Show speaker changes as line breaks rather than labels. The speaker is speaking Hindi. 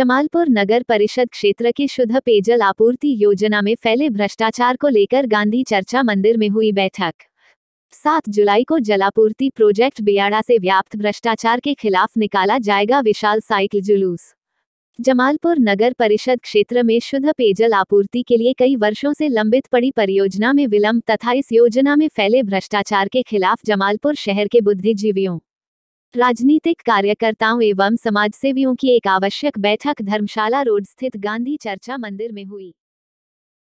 जमालपुर नगर परिषद क्षेत्र की शुद्ध पेयजल आपूर्ति योजना में फैले भ्रष्टाचार को लेकर गांधी चर्चा मंदिर में हुई बैठक सात जुलाई को जलापूर्ति प्रोजेक्ट बियाड़ा से व्याप्त भ्रष्टाचार के खिलाफ निकाला जाएगा विशाल साइकिल जुलूस जमालपुर नगर परिषद क्षेत्र में शुद्ध पेयजल आपूर्ति के लिए कई वर्षों से लंबित पड़ी परियोजना में विलंब तथा इस योजना में फैले भ्रष्टाचार के खिलाफ जमालपुर शहर के बुद्धिजीवियों राजनीतिक कार्यकर्ताओं एवं समाजसेवियों की एक आवश्यक बैठक धर्मशाला रोड स्थित गांधी चर्चा मंदिर में हुई